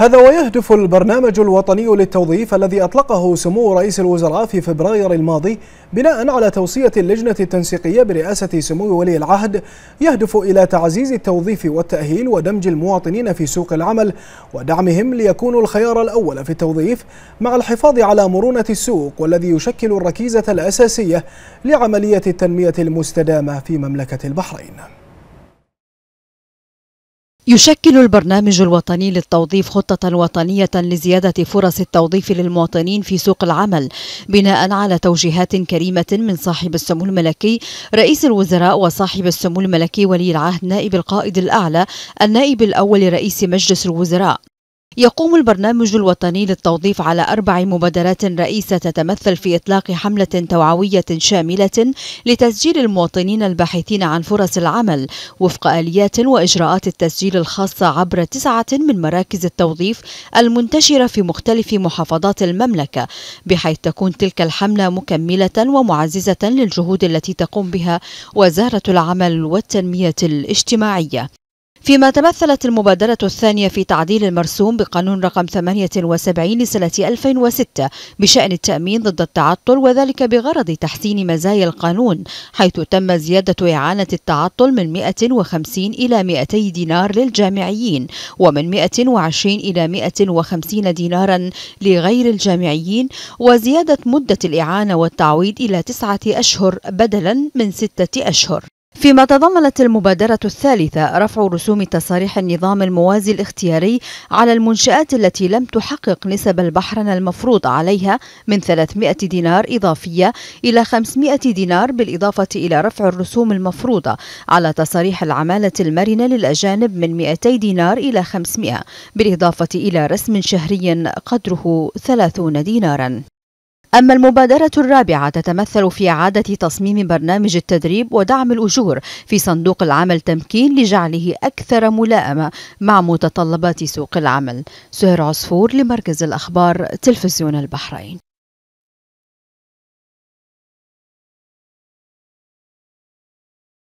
هذا ويهدف البرنامج الوطني للتوظيف الذي أطلقه سمو رئيس الوزراء في فبراير الماضي بناء على توصية اللجنة التنسيقية برئاسة سمو ولي العهد يهدف إلى تعزيز التوظيف والتأهيل ودمج المواطنين في سوق العمل ودعمهم ليكونوا الخيار الأول في التوظيف مع الحفاظ على مرونة السوق والذي يشكل الركيزة الأساسية لعملية التنمية المستدامة في مملكة البحرين يشكل البرنامج الوطني للتوظيف خطة وطنية لزيادة فرص التوظيف للمواطنين في سوق العمل بناء على توجيهات كريمة من صاحب السمو الملكي رئيس الوزراء وصاحب السمو الملكي ولي العهد نائب القائد الأعلى النائب الأول رئيس مجلس الوزراء يقوم البرنامج الوطني للتوظيف على أربع مبادرات رئيسة تتمثل في إطلاق حملة توعوية شاملة لتسجيل المواطنين الباحثين عن فرص العمل وفق آليات وإجراءات التسجيل الخاصة عبر تسعة من مراكز التوظيف المنتشرة في مختلف محافظات المملكة بحيث تكون تلك الحملة مكملة ومعززة للجهود التي تقوم بها وزارة العمل والتنمية الاجتماعية فيما تمثلت المبادرة الثانية في تعديل المرسوم بقانون رقم 78 لسنة 2006 بشأن التأمين ضد التعطل وذلك بغرض تحسين مزايا القانون حيث تم زيادة إعانة التعطل من 150 إلى 200 دينار للجامعيين ومن 120 إلى 150 دينارا لغير الجامعيين وزيادة مدة الإعانة والتعويض إلى تسعة أشهر بدلا من ستة أشهر فيما تضمنت المبادرة الثالثة رفع رسوم تصاريح النظام الموازي الاختياري على المنشآت التي لم تحقق نسب البحرنة المفروض عليها من 300 دينار إضافية إلى 500 دينار بالإضافة إلى رفع الرسوم المفروضة على تصاريح العمالة المرنة للأجانب من 200 دينار إلى 500 بالإضافة إلى رسم شهري قدره 30 دينارا أما المبادرة الرابعة تتمثل في إعادة تصميم برنامج التدريب ودعم الأجور في صندوق العمل تمكين لجعله أكثر ملائمة مع متطلبات سوق العمل سهر عصفور لمركز الأخبار تلفزيون البحرين